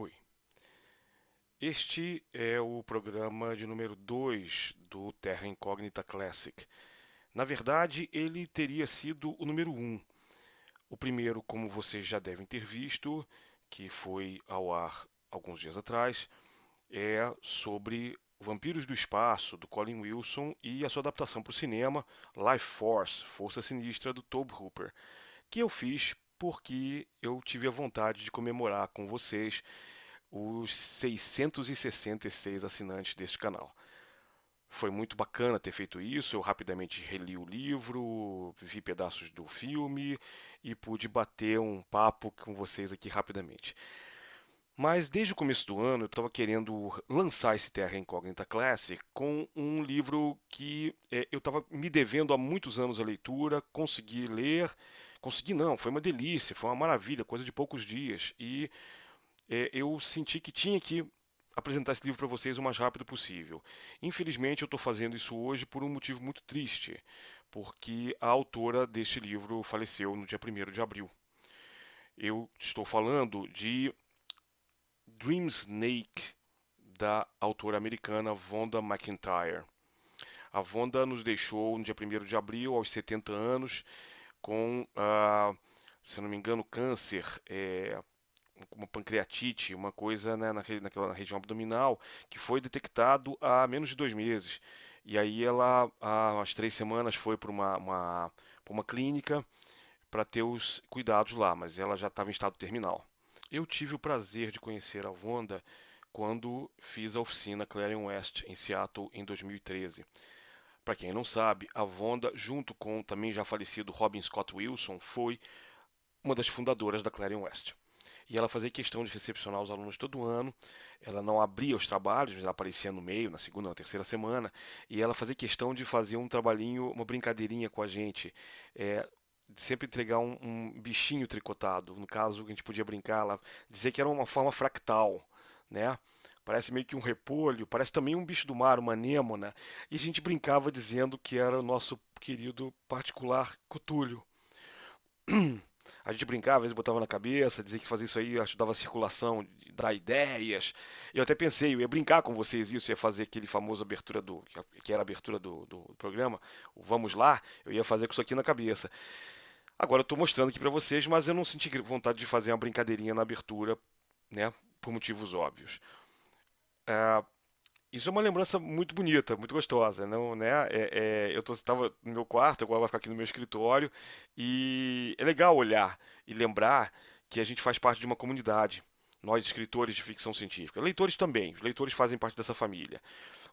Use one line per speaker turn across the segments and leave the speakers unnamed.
Oi. Este é o programa de número 2 do Terra Incógnita Classic. Na verdade, ele teria sido o número 1. Um. O primeiro, como vocês já devem ter visto, que foi ao ar alguns dias atrás, é sobre Vampiros do Espaço, do Colin Wilson, e a sua adaptação para o cinema, Life Force, Força Sinistra, do Tobe Hooper, que eu fiz porque eu tive a vontade de comemorar com vocês os 666 assinantes deste canal. Foi muito bacana ter feito isso. Eu rapidamente reli o livro, vi pedaços do filme e pude bater um papo com vocês aqui rapidamente. Mas desde o começo do ano eu estava querendo lançar esse Terra Incógnita Classic com um livro que é, eu estava me devendo há muitos anos a leitura, consegui ler, consegui não, foi uma delícia, foi uma maravilha, coisa de poucos dias. E é, eu senti que tinha que apresentar esse livro para vocês o mais rápido possível. Infelizmente eu estou fazendo isso hoje por um motivo muito triste, porque a autora deste livro faleceu no dia 1 de abril. Eu estou falando de Dream Snake, da autora americana Vonda McIntyre. A Vonda nos deixou no dia 1 de abril, aos 70 anos, com, ah, se não me engano, câncer, é, uma pancreatite, uma coisa né, na, naquela na região abdominal, que foi detectado há menos de dois meses. E aí ela, há três semanas, foi para uma, uma, uma clínica para ter os cuidados lá, mas ela já estava em estado terminal. Eu tive o prazer de conhecer a Vonda quando fiz a oficina Clarion West em Seattle em 2013. Para quem não sabe, a Vonda, junto com o também já falecido Robin Scott Wilson, foi uma das fundadoras da Clarion West. E ela fazia questão de recepcionar os alunos todo ano. Ela não abria os trabalhos, mas ela aparecia no meio, na segunda, na terceira semana. E ela fazia questão de fazer um trabalhinho, uma brincadeirinha com a gente, é, sempre entregar um, um, bichinho tricotado. No caso, a gente podia brincar lá, dizer que era uma forma fractal, né? Parece meio que um repolho, parece também um bicho do mar, uma anêmona. E a gente brincava dizendo que era o nosso querido particular cutulho. A gente brincava, às vezes botava na cabeça, dizia que fazer isso aí ajudava a circulação, dar ideias. Eu até pensei, eu ia brincar com vocês isso, ia fazer aquele famoso abertura do. que era a abertura do, do programa, o Vamos Lá, eu ia fazer com isso aqui na cabeça. Agora eu estou mostrando aqui para vocês, mas eu não senti vontade de fazer uma brincadeirinha na abertura, né? Por motivos óbvios. É, isso é uma lembrança muito bonita, muito gostosa, não, né? É, é, eu estava no meu quarto, agora vai ficar aqui no meu escritório e é legal olhar e lembrar que a gente faz parte de uma comunidade. Nós escritores de ficção científica, leitores também, os leitores fazem parte dessa família.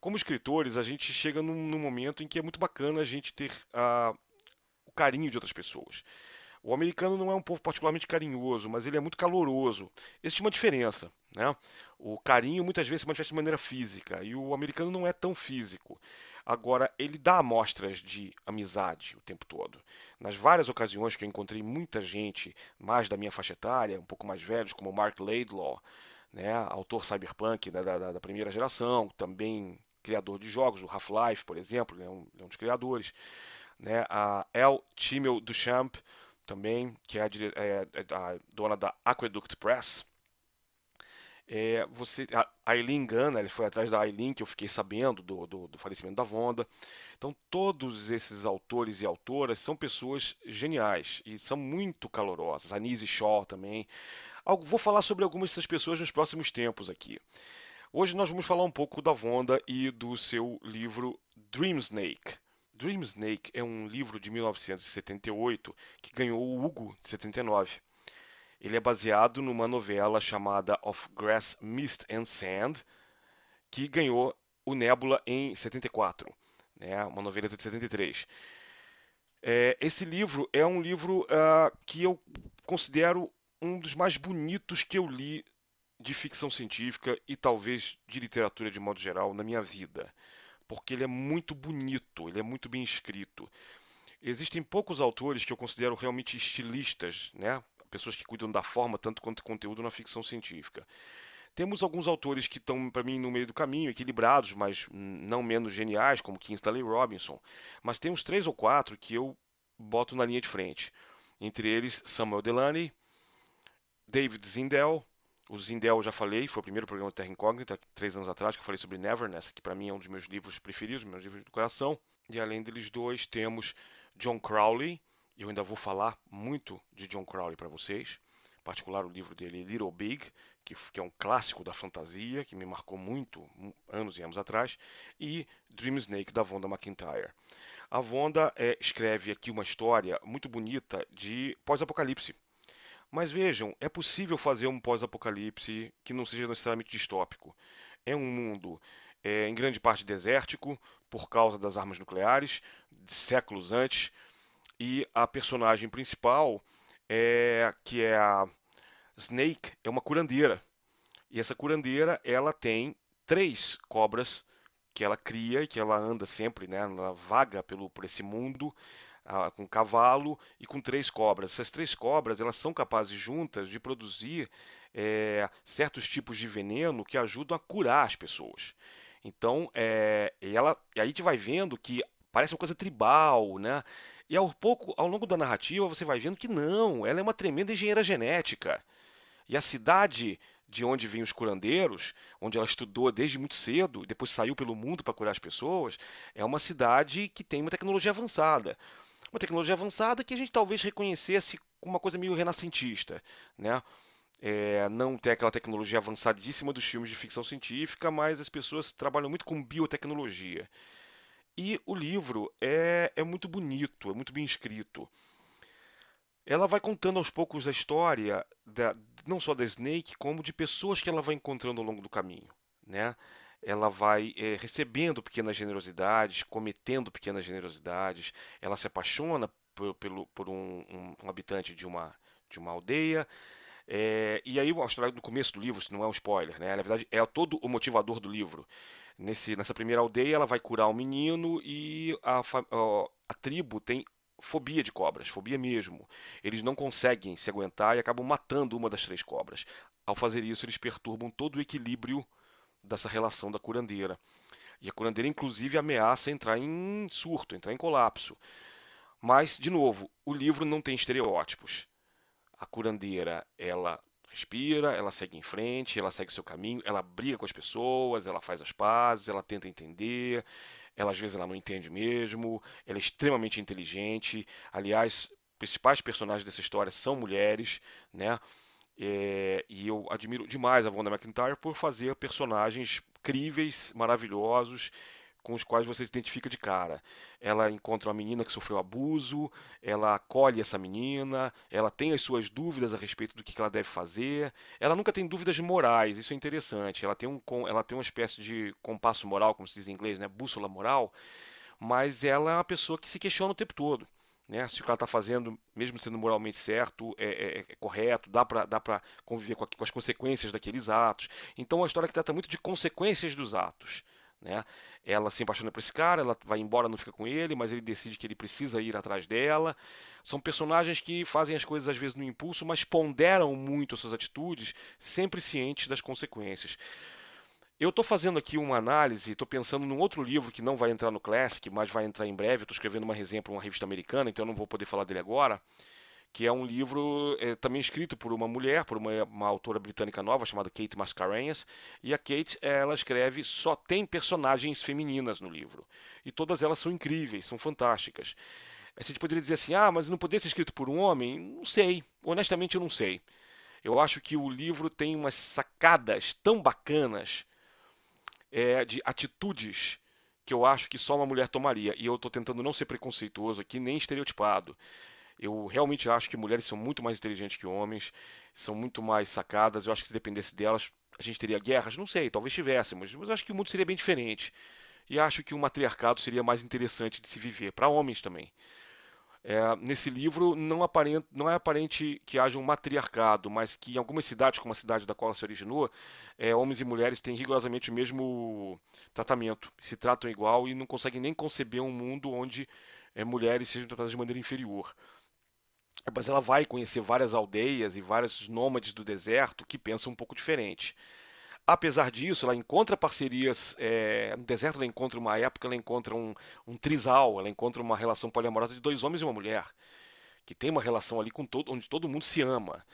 Como escritores, a gente chega num, num momento em que é muito bacana a gente ter a, ah, o carinho de outras pessoas. O americano não é um povo particularmente carinhoso, mas ele é muito caloroso. Existe uma diferença, né? O carinho muitas vezes se manifesta de maneira física e o americano não é tão físico. Agora, ele dá amostras de amizade o tempo todo. Nas várias ocasiões que eu encontrei muita gente mais da minha faixa etária, um pouco mais velhos, como Mark Laidlaw, né, autor cyberpunk né, da, da, da, primeira geração, também criador de jogos, o Half-Life, por exemplo, né? um, é um dos criadores né, a El Timel Duchamp, também, que é a, é, é a dona da Aqueduct Press. É, você, a Aileen Gana, ele foi atrás da Aileen, que eu fiquei sabendo do, do, do falecimento da Vonda. Então, todos esses autores e autoras são pessoas geniais e são muito calorosas. Anise Shaw também. Vou falar sobre algumas dessas pessoas nos próximos tempos aqui. Hoje nós vamos falar um pouco da Vonda e do seu livro Dream Snake. Dream Snake é um livro de 1978 que ganhou o Hugo de 79. Ele é baseado numa novela chamada Of Grass, Mist and Sand, que ganhou o Nebula em 74, né? uma novela de 73. É, esse livro é um livro uh, que eu considero um dos mais bonitos que eu li de ficção científica e talvez de literatura de modo geral na minha vida porque ele é muito bonito, ele é muito bem escrito. Existem poucos autores que eu considero realmente estilistas, né? pessoas que cuidam da forma tanto quanto do conteúdo na ficção científica. Temos alguns autores que estão, para mim, no meio do caminho, equilibrados, mas não menos geniais, como Kingsley Robinson. Mas tem uns três ou quatro que eu boto na linha de frente. Entre eles, Samuel Delany, David Zindel, o Zindel eu já falei, foi o primeiro programa Terra Incógnita, três anos atrás, que eu falei sobre Neverness, que para mim é um dos meus livros preferidos, meus livros do coração. E além deles dois, temos John Crowley, eu ainda vou falar muito de John Crowley para vocês, em particular o livro dele Little Big, que, que, é um clássico da fantasia, que me marcou muito anos e anos atrás, e Dream Snake, da Vonda McIntyre. A Vonda é, eh, escreve aqui uma história muito bonita de pós-apocalipse. Mas vejam, é possível fazer um pós-apocalipse que não seja necessariamente distópico. É um mundo é, em grande parte desértico, por causa das armas nucleares, séculos antes, e a personagem principal, é, que é a Snake, é uma curandeira. E essa curandeira, ela tem três cobras que ela cria e que ela anda sempre, né? Ela vaga pelo, por esse mundo com cavalo e com três cobras. Essas três cobras elas são capazes juntas de produzir é, certos tipos de veneno que ajudam a curar as pessoas. Então, é, ela, e aí a gente vai vendo que parece uma coisa tribal, né? E ao pouco, ao longo da narrativa, você vai vendo que não, ela é uma tremenda engenheira genética. E a cidade de onde vêm os curandeiros, onde ela estudou desde muito cedo, depois saiu pelo mundo para curar as pessoas, é uma cidade que tem uma tecnologia avançada uma tecnologia avançada que a gente talvez reconhecesse como uma coisa meio renascentista, né? É, não tem aquela tecnologia avançadíssima dos filmes de ficção científica, mas as pessoas trabalham muito com biotecnologia. E o livro é, é muito bonito, é muito bem escrito. Ela vai contando aos poucos a história da, não só da Snake, como de pessoas que ela vai encontrando ao longo do caminho, né? ela vai é, recebendo pequenas generosidades, cometendo pequenas generosidades, ela se apaixona por, pelo, por um, um, um, habitante de uma, de uma aldeia. É, e aí, no começo do livro, isso não é um spoiler, né? Na verdade, é todo o motivador do livro. Nesse, nessa primeira aldeia, ela vai curar um menino e a, a, a tribo tem fobia de cobras, fobia mesmo. Eles não conseguem se aguentar e acabam matando uma das três cobras. Ao fazer isso, eles perturbam todo o equilíbrio dessa relação da curandeira. E a curandeira, inclusive, ameaça entrar em surto, entrar em colapso. Mas, de novo, o livro não tem estereótipos. A curandeira, ela respira, ela segue em frente, ela segue o seu caminho, ela briga com as pessoas, ela faz as pazes, ela tenta entender, ela às vezes ela não entende mesmo, ela é extremamente inteligente. Aliás, principais personagens dessa história são mulheres, né? É, e eu admiro demais a Wanda McIntyre por fazer personagens críveis, maravilhosos, com os quais você se identifica de cara. Ela encontra uma menina que sofreu abuso, ela acolhe essa menina, ela tem as suas dúvidas a respeito do que ela deve fazer. Ela nunca tem dúvidas morais, isso é interessante. Ela tem, um, ela tem uma espécie de compasso moral, como se diz em inglês, né? bússola moral, mas ela é uma pessoa que se questiona o tempo todo né? se o cara está fazendo, mesmo sendo moralmente certo, é, é, é, é correto, dá para dá pra conviver com, a, com, as consequências daqueles atos. Então, é uma história que trata muito de consequências dos atos. Né? Ela se apaixona por esse cara, ela vai embora, não fica com ele, mas ele decide que ele precisa ir atrás dela. São personagens que fazem as coisas às vezes no impulso, mas ponderam muito as suas atitudes, sempre cientes das consequências. Eu estou fazendo aqui uma análise, estou pensando num outro livro que não vai entrar no Classic, mas vai entrar em breve. Estou escrevendo uma resenha para uma revista americana, então eu não vou poder falar dele agora. Que é um livro é, também escrito por uma mulher, por uma, uma autora britânica nova chamada Kate Mascarenhas. E a Kate, ela escreve, só tem personagens femininas no livro. E todas elas são incríveis, são fantásticas. A gente poderia dizer assim, ah, mas não poderia ser escrito por um homem? Não sei, honestamente eu não sei. Eu acho que o livro tem umas sacadas tão bacanas é, de atitudes que eu acho que só uma mulher tomaria. E eu estou tentando não ser preconceituoso aqui, nem estereotipado. Eu realmente acho que mulheres são muito mais inteligentes que homens, são muito mais sacadas. Eu acho que se dependesse delas, a gente teria guerras? Não sei, talvez tivéssemos, mas acho que o mundo seria bem diferente. E acho que um matriarcado seria mais interessante de se viver, para homens também. É, nesse livro não, aparente, não, é aparente que haja um matriarcado, mas que em algumas cidades, como a cidade da qual ela se originou, é, homens e mulheres têm rigorosamente o mesmo tratamento, se tratam igual e não conseguem nem conceber um mundo onde é, mulheres sejam tratadas de maneira inferior. Mas ela vai conhecer várias aldeias e vários nômades do deserto que pensam um pouco diferente. Apesar disso, ela encontra parcerias. É, no deserto, ela encontra uma época, ela encontra um, um trisal, ela encontra uma relação poliamorosa de dois homens e uma mulher, que tem uma relação ali com todo, onde todo mundo se ama.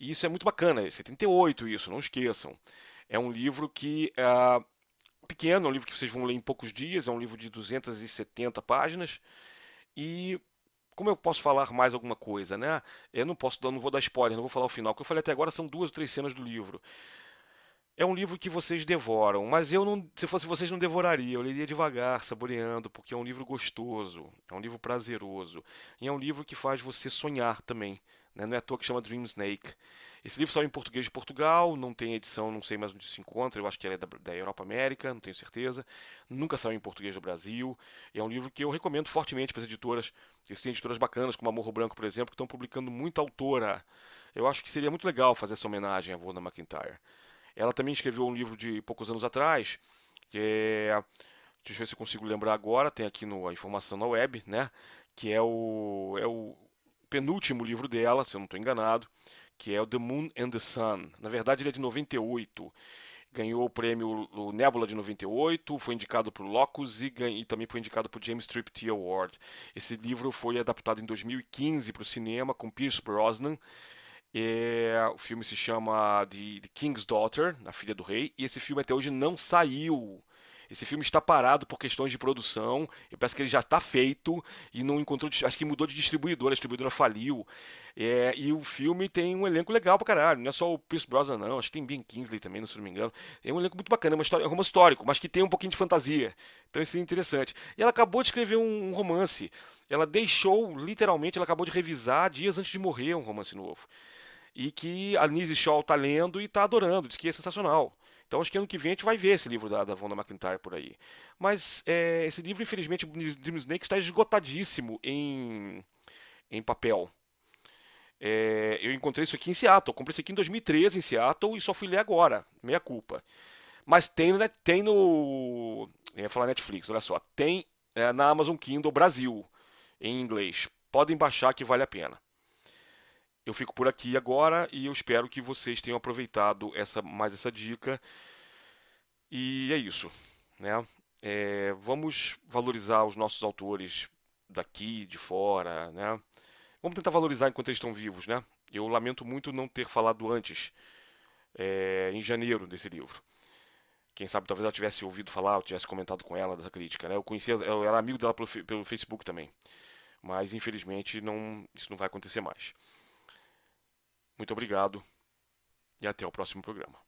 E isso é muito bacana, é 78 isso, não esqueçam. É um livro que. É, pequeno, é um livro que vocês vão ler em poucos dias, é um livro de 270 páginas. E como eu posso falar mais alguma coisa, né? Eu não posso, não vou dar spoiler, não vou falar o final, que eu falei até agora são duas ou três cenas do livro. É um livro que vocês devoram, mas eu não, se fosse vocês não devoraria, eu leria devagar, saboreando, porque é um livro gostoso, é um livro prazeroso, e é um livro que faz você sonhar também, né? não é à toa que chama Dream Snake. Esse livro saiu em português de Portugal, não tem edição, não sei mais onde se encontra, eu acho que é da, da Europa América, não tenho certeza. Nunca saiu em português do Brasil. É um livro que eu recomendo fortemente para as editoras. Existem editoras bacanas, como a Amorro Branco, por exemplo, que estão publicando muita autora. Eu acho que seria muito legal fazer essa homenagem a Vona McIntyre. Ela também escreveu um livro de poucos anos atrás, que é, deixa eu ver se eu consigo lembrar agora, tem aqui no, a informação na web, né? Que é o, é o penúltimo livro dela, se eu não estou enganado, que é o The Moon and the Sun. Na verdade, ele é de 98. Ganhou o prêmio o Nebula de 98, foi indicado para o Locus e, e, também foi indicado para o James T Award. Esse livro foi adaptado em 2015 para o cinema com Pierce Brosnan o filme se chama The, The King's Daughter, A Filha do Rei, e esse filme até hoje não saiu. Esse filme está parado por questões de produção. Eu peço que ele já está feito e não encontrou. Acho que mudou de distribuidora, a distribuidora faliu. É, e o filme tem um elenco legal pra caralho. Não é só o Pierce Brosnan, não. Acho que tem Ben Kingsley também, não se não me engano. É um elenco muito bacana, é, uma história, é um romance histórico, mas que tem um pouquinho de fantasia. Então isso é interessante. E ela acabou de escrever um, um romance. Ela deixou, literalmente, ela acabou de revisar dias antes de morrer um romance novo e que a Nise Shaw está lendo e está adorando, diz que é sensacional. Então acho que ano que vem a gente vai ver esse livro da, da Wanda McIntyre por aí. Mas é, esse livro, infelizmente, Dream Snake está esgotadíssimo em, em papel. É, eu encontrei isso aqui em Seattle, comprei isso aqui em 2013 em Seattle e só fui ler agora, meia culpa. Mas tem, né, tem no. Eu ia falar Netflix, olha só. Tem é, na Amazon Kindle Brasil, em inglês. Podem baixar que vale a pena. Eu fico por aqui agora e eu espero que vocês tenham aproveitado essa mais essa dica. E é isso, né? É, vamos valorizar os nossos autores daqui, de fora, né? Vamos tentar valorizar enquanto eles estão vivos, né? Eu lamento muito não ter falado antes, é, em janeiro, desse livro. Quem sabe talvez ela tivesse ouvido falar, eu tivesse comentado com ela dessa crítica, né? Eu conhecia, eu era amigo dela pelo, pelo Facebook também. Mas infelizmente não, isso não vai acontecer mais. Muito obrigado e até o próximo programa.